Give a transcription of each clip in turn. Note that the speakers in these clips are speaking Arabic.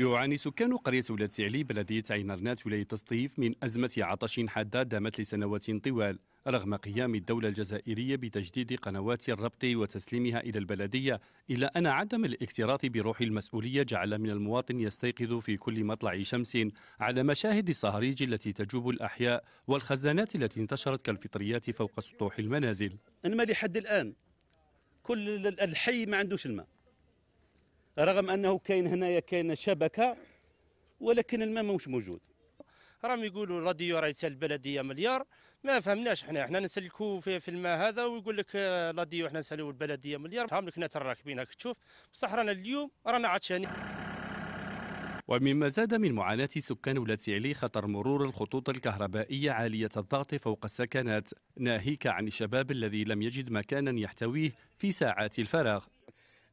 يعاني سكان قرية ولاد سعلي بلدية عينرنات ولاية تسطيف من أزمة عطش حادة دامت لسنوات طوال رغم قيام الدولة الجزائرية بتجديد قنوات الربط وتسليمها إلى البلدية إلا أن عدم الاكتراث بروح المسؤولية جعل من المواطن يستيقظ في كل مطلع شمس على مشاهد الصهاريج التي تجوب الأحياء والخزانات التي انتشرت كالفطريات فوق سطوح المنازل أنا لحد الآن كل الحي ما عندوش الماء رغم انه كاين هنايا كاين شبكه ولكن الماء مش موجود راهم يقولوا راديو راهي تسال البلديه مليار ما فهمناش احنا احنا نسلكوا في, في الماء هذا ويقول لك آه، راديو احنا نسالوا البلديه مليار فهم لك ناس راكبين هاك تشوف بصح رانا اليوم رانا عطشاني ومما زاد من معاناة سكان ولاد علي خطر مرور الخطوط الكهربائية عالية الضغط فوق السكنات ناهيك عن الشباب الذي لم يجد مكانا يحتويه في ساعات الفراغ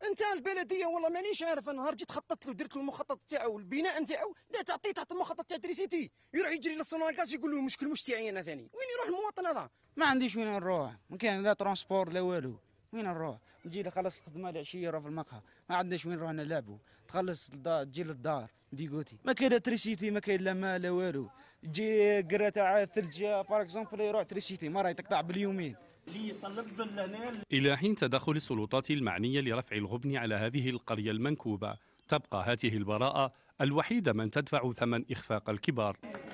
انت البلديه والله مانيش عارف انا نهار جيت خططت له درت له المخطط تاعو البناء نتاعو لا تعطيه تحت المخطط تاع دريسيتي يروح يجري الكاس يقول له المشكل مش تاعي انا ثاني وين يروح المواطن هذا ما عنديش وين نروح ما كان لا ترونسبور لا والو وين نروح نجي خلص الخدمه العشيه راه في المقهى ما عندناش وين نروح نلعبوا تخلص الدار تجي للدار دي قوتي ما كاين تريسيتي ما كاين لا ما لا والو تجي قرا تاع الثلج باغ اكزومبل يروح تريسيتي ما راه تقطع باليومين إلى حين تدخل السلطات المعنية لرفع الغبن على هذه القرية المنكوبة تبقى هذه البراءة الوحيدة من تدفع ثمن إخفاق الكبار